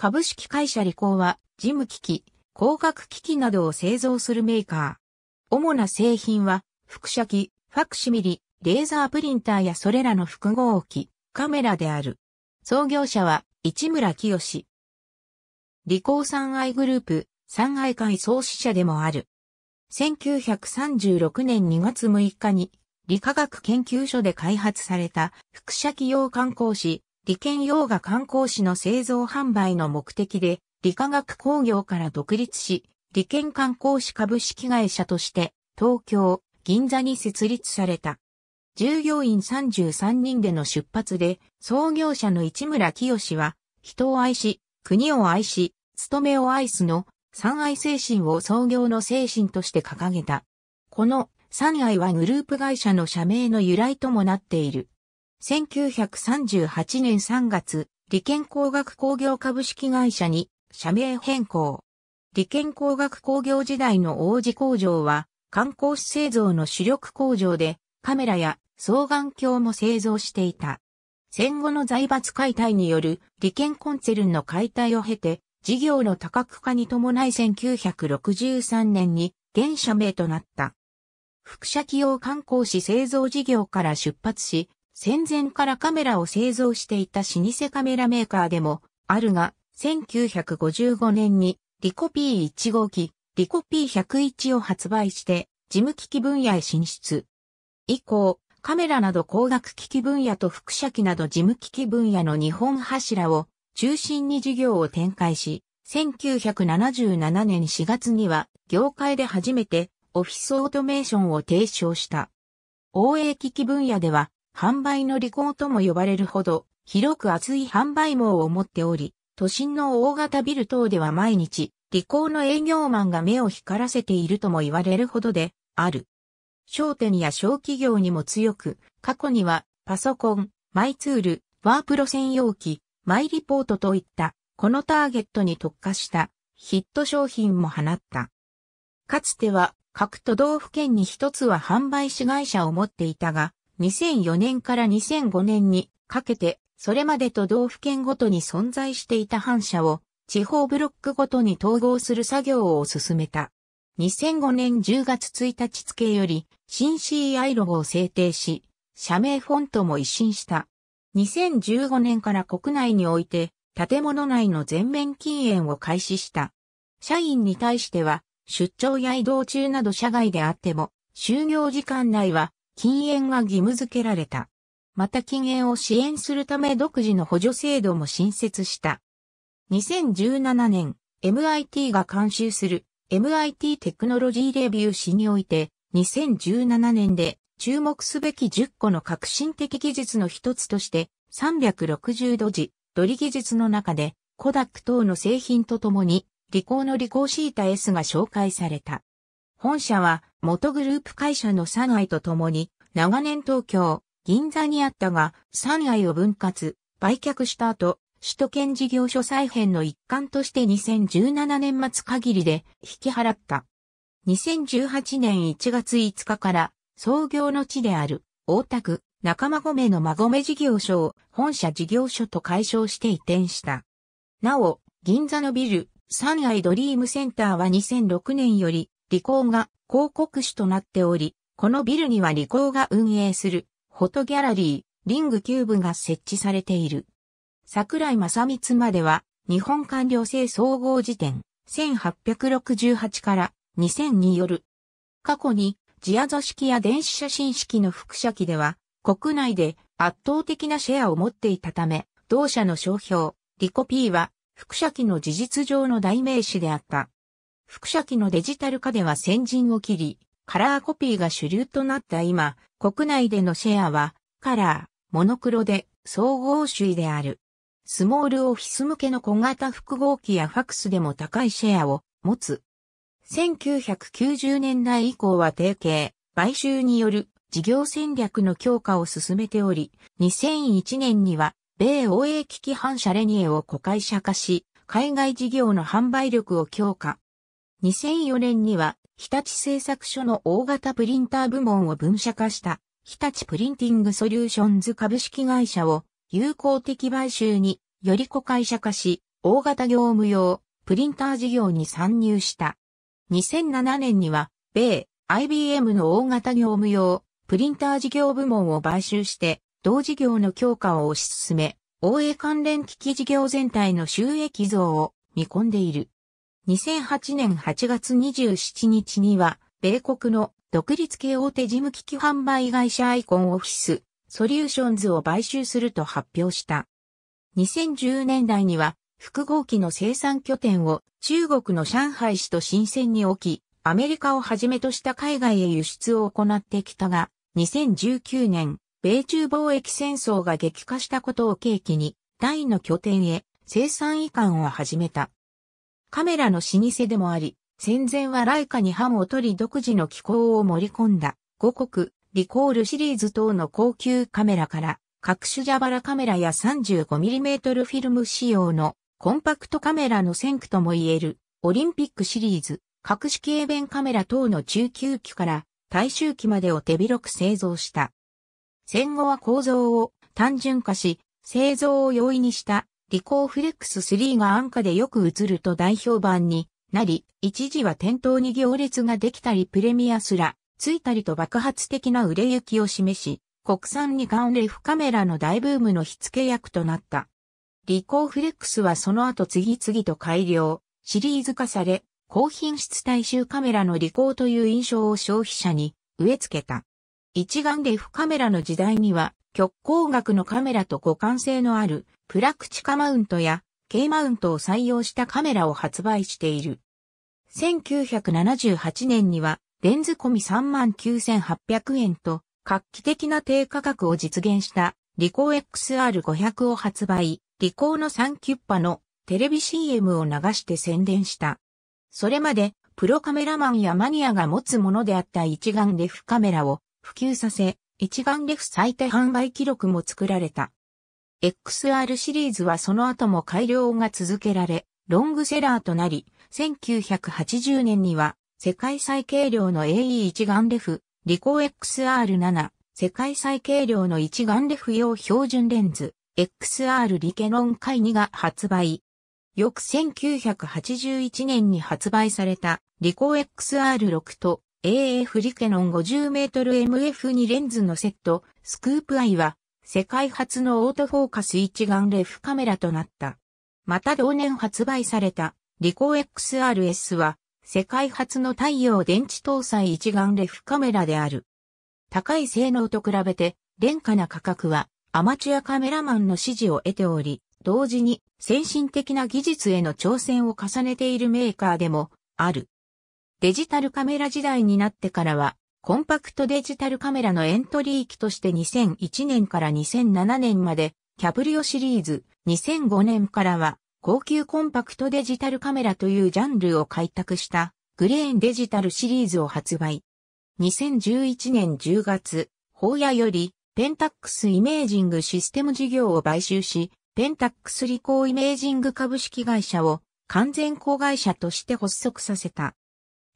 株式会社リコーは、事務機器、工学機器などを製造するメーカー。主な製品は、複写機、ファクシミリ、レーザープリンターやそれらの複合機、カメラである。創業者は、市村清。理工三愛グループ、三愛会創始者でもある。1936年2月6日に、理化学研究所で開発された、複写機用観光誌、理研洋が観光誌の製造販売の目的で、理化学工業から独立し、理研観光誌株式会社として、東京、銀座に設立された。従業員33人での出発で、創業者の市村清は、人を愛し、国を愛し、勤めを愛すの、三愛精神を創業の精神として掲げた。この三愛はグループ会社の社名の由来ともなっている。1938年3月、理研工学工業株式会社に社名変更。理研工学工業時代の王子工場は、観光施製造の主力工場で、カメラや双眼鏡も製造していた。戦後の財閥解体による理研コンツェルンの解体を経て、事業の多角化に伴い1963年に現社名となった。副社企業観光士製造事業から出発し、戦前からカメラを製造していた老舗カメラメーカーでもあるが、1955年にリコ P1 号機、リコ P101 を発売して事務機器分野へ進出。以降、カメラなど光学機器分野と副写機など事務機器分野の日本柱を中心に事業を展開し、1977年4月には業界で初めてオフィスオートメーションを提唱した。応援機器分野では販売の利口とも呼ばれるほど、広く厚い販売網を持っており、都心の大型ビル等では毎日、利口の営業マンが目を光らせているとも言われるほどで、ある。商店や小企業にも強く、過去には、パソコン、マイツール、ワープロ専用機、マイリポートといった、このターゲットに特化したヒット商品も放った。かつては、各都道府県に一つは販売子会社を持っていたが、2004年から2005年にかけて、それまで都道府県ごとに存在していた反社を地方ブロックごとに統合する作業を進めた。2005年10月1日付より、新 CI ロゴを制定し、社名フォントも一新した。2015年から国内において、建物内の全面禁煙を開始した。社員に対しては、出張や移動中など社外であっても、就業時間内は禁煙が義務付けられた。また禁煙を支援するため独自の補助制度も新設した。2017年、MIT が監修する MIT テクノロジーレビュー誌において、2017年で注目すべき10個の革新的技術の一つとして、360度時、ドリ技術の中で、コダック等の製品とともに、リコーのリコーシータ S が紹介された。本社は、元グループ会社の三愛と共に、長年東京、銀座にあったが、三愛を分割、売却した後、首都圏事業所再編の一環として2017年末限りで引き払った。2018年1月5日から創業の地である大田区仲間米の馬込事業所を本社事業所と解消して移転した。なお、銀座のビル、三愛ドリームセンターは2006年より、離婚が広告主となっており、このビルにはリコーが運営するフォトギャラリー、リングキューブが設置されている。桜井正光までは日本官僚制総合辞典1868から2000による。過去にジア座式や電子写真式の副写機では国内で圧倒的なシェアを持っていたため、同社の商標、リコピーは副写機の事実上の代名詞であった。複写機のデジタル化では先陣を切り、カラーコピーが主流となった今、国内でのシェアは、カラー、モノクロで、総合主位である。スモールオフィス向けの小型複合機やファクスでも高いシェアを持つ。1990年代以降は提携、買収による事業戦略の強化を進めており、2001年には米欧 a 機器反射レニエを子会社化し、海外事業の販売力を強化。2004年には、日立製作所の大型プリンター部門を分社化した、日立プリンティングソリューションズ株式会社を、有効的買収により子会社化し、大型業務用、プリンター事業に参入した。2007年には、米、IBM の大型業務用、プリンター事業部門を買収して、同事業の強化を推し進め、OA 関連機器事業全体の収益増を見込んでいる。2008年8月27日には、米国の独立系大手事務機器販売会社アイコンオフィス、ソリューションズを買収すると発表した。2010年代には、複合機の生産拠点を中国の上海市と深鮮に置き、アメリカをはじめとした海外へ輸出を行ってきたが、2019年、米中貿易戦争が激化したことを契機に、第の拠点へ生産移管を始めた。カメラの老舗でもあり、戦前はライカにハムを取り独自の機構を盛り込んだ、五国、リコールシリーズ等の高級カメラから、各種蛇腹カメラや 35mm フィルム仕様のコンパクトカメラの先駆とも言える、オリンピックシリーズ、各式英弁カメラ等の中級機から大衆機までを手広く製造した。戦後は構造を単純化し、製造を容易にしたリコーフレックス3が安価でよく映ると大評判になり、一時は店頭に行列ができたりプレミアすらついたりと爆発的な売れ行きを示し、国産にンレフカメラの大ブームの火付け役となった。リコーフレックスはその後次々と改良、シリーズ化され、高品質大衆カメラのリコーという印象を消費者に植え付けた。一眼レフカメラの時代には、極光学のカメラと互換性のあるプラクチカマウントや K マウントを採用したカメラを発売している。1978年にはレンズ込み39,800円と画期的な低価格を実現したリコー XR500 を発売、リコーの3キュッパのテレビ CM を流して宣伝した。それまでプロカメラマンやマニアが持つものであった一眼レフカメラを普及させ、一眼レフ最低販売記録も作られた。XR シリーズはその後も改良が続けられ、ロングセラーとなり、1980年には世界最軽量の AE 一眼レフ、リコー XR7、世界最軽量の一眼レフ用標準レンズ、XR リケノン会2が発売。翌1981年に発売されたリコ XR6 と AF リケノン 50mmMF2 レンズのセット、スクープアイは、世界初のオートフォーカス一眼レフカメラとなった。また同年発売された、リコー XRS は、世界初の太陽電池搭載一眼レフカメラである。高い性能と比べて、廉価な価格は、アマチュアカメラマンの支持を得ており、同時に先進的な技術への挑戦を重ねているメーカーでもある。デジタルカメラ時代になってからは、コンパクトデジタルカメラのエントリー機として2001年から2007年まで、キャプリオシリーズ、2005年からは、高級コンパクトデジタルカメラというジャンルを開拓した、グレーンデジタルシリーズを発売。2011年10月、ホーヤより、ペンタックスイメージングシステム事業を買収し、ペンタックスリコーイメージング株式会社を完全子会社として発足させた。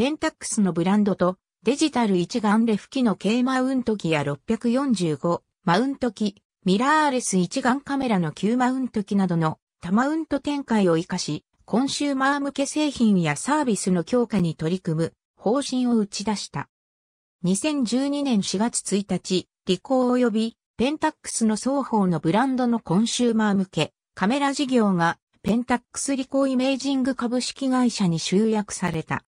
ペンタックスのブランドとデジタル一眼レフ機の軽マウント機や645マウント機、ミラーレス一眼カメラの Q マウント機などの多マウント展開を活かし、コンシューマー向け製品やサービスの強化に取り組む方針を打ち出した。2012年4月1日、リコー及びペンタックスの双方のブランドのコンシューマー向けカメラ事業がペンタックスリコーイメージング株式会社に集約された。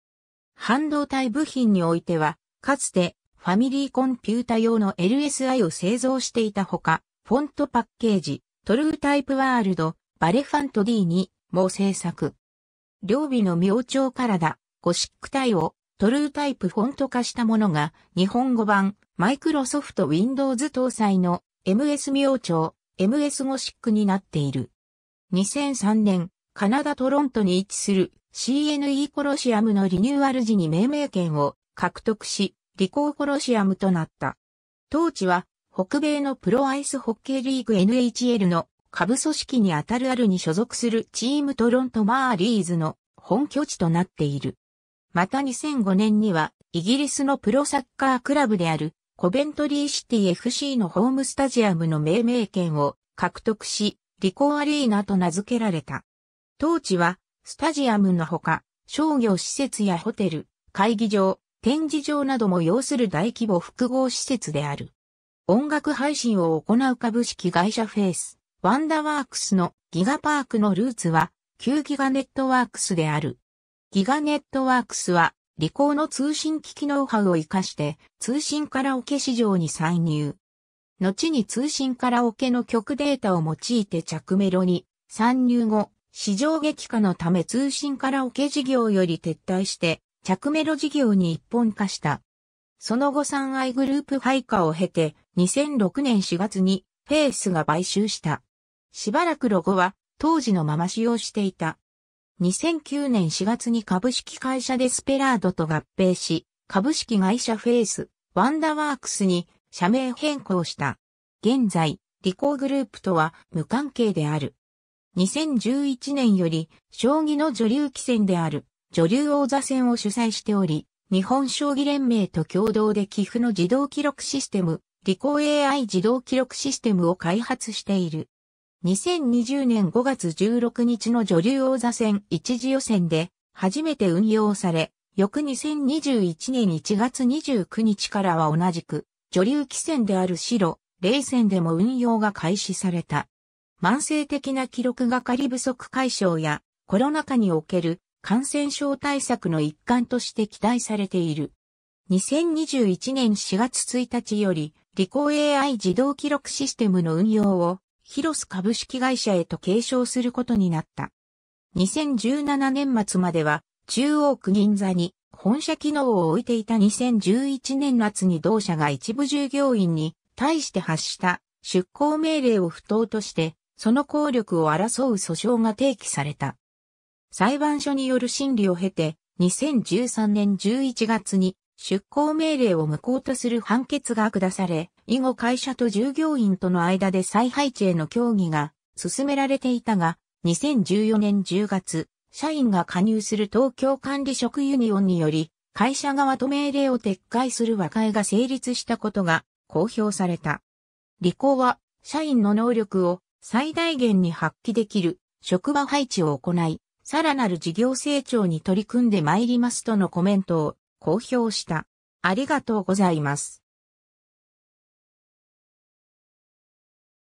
半導体部品においては、かつてファミリーコンピュータ用の LSI を製造していたほか、フォントパッケージ、トルータイプワールド、バレファント D2 も製作。両備の明朝体、ゴシック体をトルータイプフォント化したものが日本語版マイクロソフト Windows 搭載の MS 明朝 MS ゴシックになっている。2003年、カナダトロントに位置する CNE コロシアムのリニューアル時に命名権を獲得し、リコーコロシアムとなった。当地は、北米のプロアイスホッケーリーグ NHL の下部組織にあたるあるに所属するチームトロントマーリーズの本拠地となっている。また2005年には、イギリスのプロサッカークラブであるコベントリーシティ FC のホームスタジアムの命名権を獲得し、リコーアリーナと名付けられた。当地はスタジアムのほか、商業施設やホテル、会議場、展示場なども要する大規模複合施設である。音楽配信を行う株式会社フェイス、ワンダワークスのギガパークのルーツは旧ギガネットワークスである。ギガネットワークスは理工の通信機器ノウハウを活かして通信カラオケ市場に参入。後に通信カラオケの曲データを用いて着メロに参入後、市場激化のため通信カラオケ事業より撤退して、着メロ事業に一本化した。その後三愛グループ配下を経て、2006年4月にフェイスが買収した。しばらくロゴは当時のまま使用していた。2009年4月に株式会社デスペラードと合併し、株式会社フェイス、ワンダワークスに社名変更した。現在、リコーグループとは無関係である。2011年より、将棋の女流棋戦である、女流王座戦を主催しており、日本将棋連盟と共同で寄付の自動記録システム、理工 AI 自動記録システムを開発している。2020年5月16日の女流王座戦一次予選で、初めて運用され、翌2021年1月29日からは同じく、女流棋戦である白、冷戦でも運用が開始された。慢性的な記録係不足解消やコロナ禍における感染症対策の一環として期待されている。2021年4月1日より、コー AI 自動記録システムの運用を、広ス株式会社へと継承することになった。2017年末までは、中央区銀座に本社機能を置いていた2011年夏に同社が一部従業員に対して発した出向命令を不当としてその効力を争う訴訟が提起された。裁判所による審理を経て、2013年11月に出向命令を無効とする判決が下され、以後会社と従業員との間で再配置への協議が進められていたが、2014年10月、社員が加入する東京管理職ユニオンにより、会社側と命令を撤回する和解が成立したことが公表された。履行は社員の能力を最大限に発揮できる職場配置を行い、さらなる事業成長に取り組んでまいりますとのコメントを公表した。ありがとうございます。